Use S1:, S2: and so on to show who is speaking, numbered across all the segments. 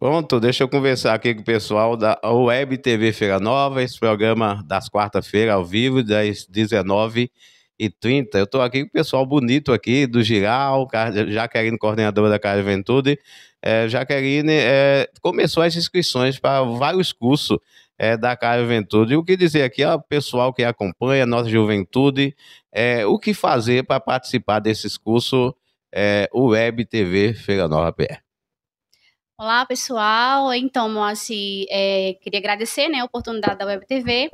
S1: Pronto, deixa eu conversar aqui com o pessoal da Web TV Feira Nova, esse programa das quarta feiras ao vivo, das 19 e 30 Eu estou aqui com o pessoal bonito aqui do Giral, Jaqueline, coordenadora da Cara Juventude. É, Jaqueline é, começou as inscrições para vários cursos é, da Cara Juventude. E o que dizer aqui ao pessoal que acompanha a nossa juventude, é, o que fazer para participar desses cursos é, Web TV Feira Nova PR?
S2: Olá, pessoal. Então, Moacir, é, queria agradecer né, a oportunidade da Web TV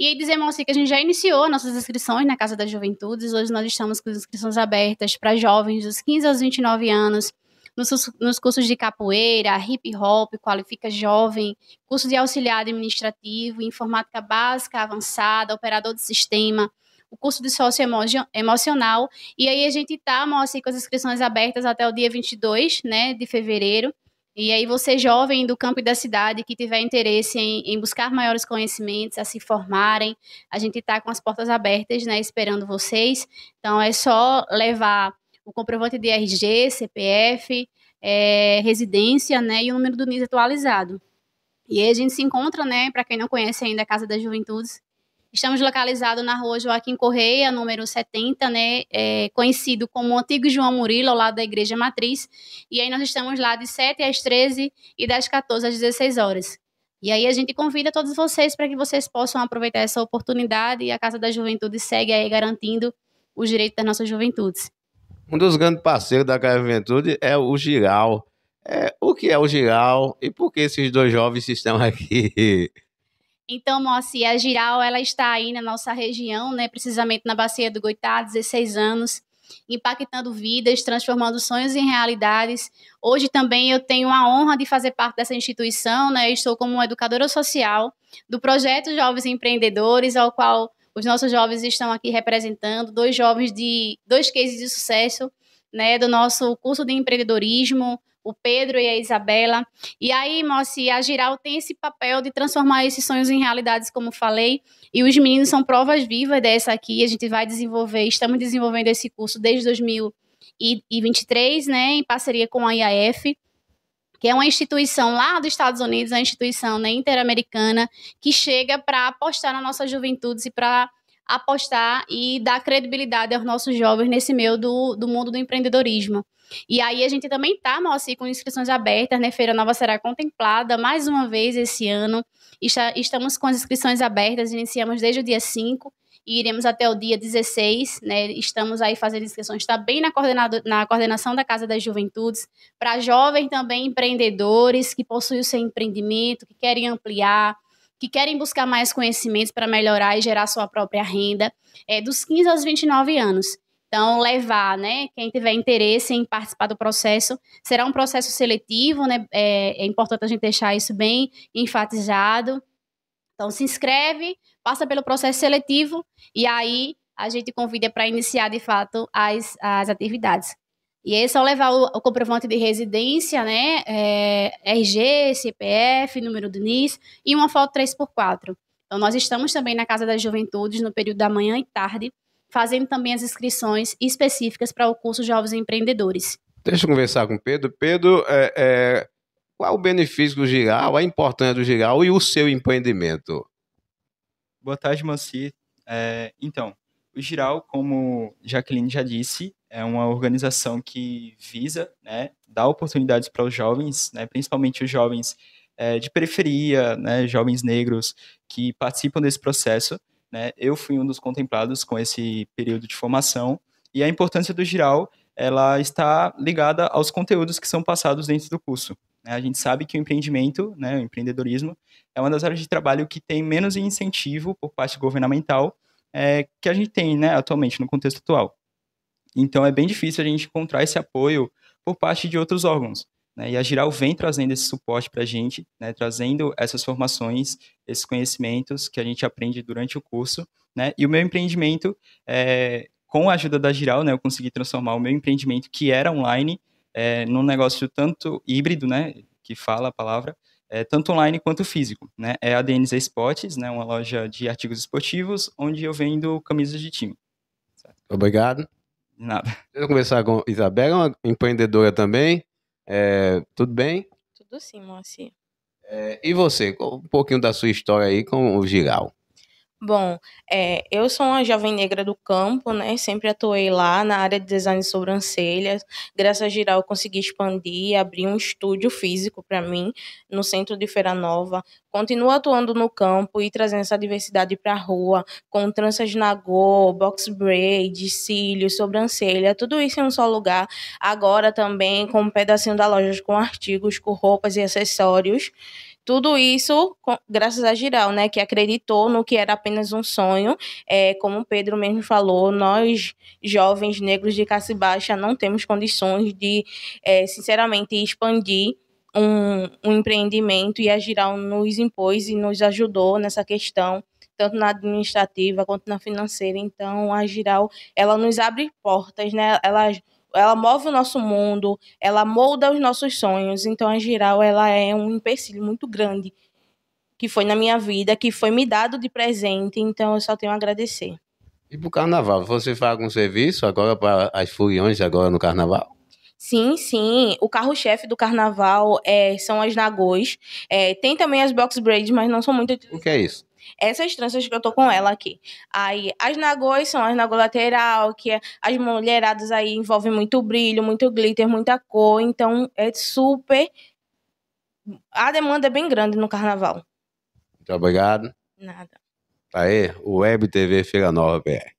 S2: e dizer, Moacir, que a gente já iniciou nossas inscrições na Casa das Juventudes. Hoje nós estamos com as inscrições abertas para jovens dos 15 aos 29 anos, nos, nos cursos de capoeira, hip hop, qualifica jovem, curso de auxiliar administrativo, informática básica, avançada, operador de sistema, o curso de socioemocional. E aí a gente está, Moacir, com as inscrições abertas até o dia 22 né, de fevereiro. E aí, você jovem do campo e da cidade que tiver interesse em, em buscar maiores conhecimentos, a se formarem, a gente está com as portas abertas, né, esperando vocês. Então, é só levar o comprovante de RG, CPF, é, residência, né, e o número do NIS atualizado. E aí a gente se encontra, né, para quem não conhece ainda a Casa das Juventudes, Estamos localizados na rua Joaquim Correia, número 70, né, é, conhecido como Antigo João Murilo, ao lado da Igreja Matriz. E aí nós estamos lá de 7 às 13 e das 14 às 16 horas. E aí a gente convida todos vocês para que vocês possam aproveitar essa oportunidade e a Casa da Juventude segue aí garantindo os direitos das nossas juventudes.
S1: Um dos grandes parceiros da Casa da Juventude é o Giral. É, o que é o Giral e por que esses dois jovens estão aqui
S2: Então, Moacir, a Giral ela está aí na nossa região, né, precisamente na Bacia do Goitá, 16 anos, impactando vidas, transformando sonhos em realidades. Hoje também eu tenho a honra de fazer parte dessa instituição, né, estou como educadora social do projeto Jovens Empreendedores, ao qual os nossos jovens estão aqui representando, dois jovens de dois cases de sucesso, né, do nosso curso de empreendedorismo, o Pedro e a Isabela. E aí, Mossi, a Giral tem esse papel de transformar esses sonhos em realidades, como falei, e os meninos são provas vivas dessa aqui. A gente vai desenvolver, estamos desenvolvendo esse curso desde 2023, né, em parceria com a IAF que é uma instituição lá dos Estados Unidos, a instituição né, interamericana, que chega para apostar na nossa juventude e para apostar e dar credibilidade aos nossos jovens nesse meio do, do mundo do empreendedorismo. E aí a gente também tá, Moacir, com inscrições abertas, né? Feira Nova será contemplada mais uma vez esse ano. Está, estamos com as inscrições abertas, iniciamos desde o dia 5 e iremos até o dia 16, né? Estamos aí fazendo inscrições, está bem na, coordenado, na coordenação da Casa das Juventudes, para jovens também empreendedores que possuem o seu empreendimento, que querem ampliar, que querem buscar mais conhecimentos para melhorar e gerar sua própria renda, é, dos 15 aos 29 anos. Então, levar, né? Quem tiver interesse em participar do processo, será um processo seletivo, né? É, é importante a gente deixar isso bem enfatizado. Então, se inscreve, passa pelo processo seletivo e aí a gente convida para iniciar de fato as, as atividades. E é só levar o, o comprovante de residência, né? É, RG, CPF, número do NIS e uma foto 3x4. Então, nós estamos também na Casa das Juventudes no período da manhã e tarde fazendo também as inscrições específicas para o curso Jovens Empreendedores.
S1: Deixa eu conversar com o Pedro. Pedro, é, é, qual o benefício do Giral, a importância do Giral e o seu empreendimento?
S3: Boa tarde, Manci. É, então, o Giral, como Jaqueline já disse, é uma organização que visa né, dar oportunidades para os jovens, né, principalmente os jovens é, de periferia, né, jovens negros que participam desse processo, né? Eu fui um dos contemplados com esse período de formação e a importância do Geral ela está ligada aos conteúdos que são passados dentro do curso. Né? A gente sabe que o empreendimento, né, o empreendedorismo, é uma das áreas de trabalho que tem menos incentivo por parte governamental é, que a gente tem né, atualmente, no contexto atual. Então, é bem difícil a gente encontrar esse apoio por parte de outros órgãos. Né? E a Giral vem trazendo esse suporte para a gente, né? trazendo essas formações, esses conhecimentos que a gente aprende durante o curso. Né? E o meu empreendimento, é, com a ajuda da Giral, né, eu consegui transformar o meu empreendimento, que era online, é, num negócio tanto híbrido, né, que fala a palavra, é, tanto online quanto físico. Né? É a DNZ Esportes, né, uma loja de artigos esportivos, onde eu vendo camisas de time.
S1: Certo? Obrigado. De nada. Deixa eu conversar com Isabela, uma empreendedora também, é, tudo bem? Tudo
S4: sim, Moacir. É,
S1: e você, um pouquinho da sua história aí com o Giral.
S4: Bom, é, eu sou uma jovem negra do campo, né? Sempre atuei lá na área de design de sobrancelhas. Graças a Giral, eu consegui expandir, e abrir um estúdio físico para mim no centro de Feira Nova. Continuo atuando no campo e trazendo essa diversidade para a rua, com tranças na go, box braid, cílios, sobrancelha, tudo isso em um só lugar. Agora também com um pedacinho da loja com artigos, com roupas e acessórios. Tudo isso graças a Giral, né, que acreditou no que era apenas um sonho. É, como Pedro mesmo falou, nós, jovens negros de classe baixa, não temos condições de, é, sinceramente, expandir um, um, empreendimento e a Giral nos impôs e nos ajudou nessa questão, tanto na administrativa quanto na financeira. Então, a Giral, ela nos abre portas, né? Ela ela move o nosso mundo, ela molda os nossos sonhos. Então, a geral, ela é um empecilho muito grande que foi na minha vida, que foi me dado de presente. Então, eu só tenho a agradecer.
S1: E pro carnaval, você faz algum serviço agora para as furiões agora no carnaval?
S4: Sim, sim. O carro-chefe do carnaval é, são as nagôs. É, tem também as box braids, mas não são muito. O que é isso? Essas tranças que eu tô com ela aqui. Aí, as nagôs são as nagôs lateral, que é, as mulheradas aí envolvem muito brilho, muito glitter, muita cor. Então, é super... A demanda é bem grande no carnaval.
S1: Muito obrigado. Nada. Tá aí, Web TV Feira Nova BR.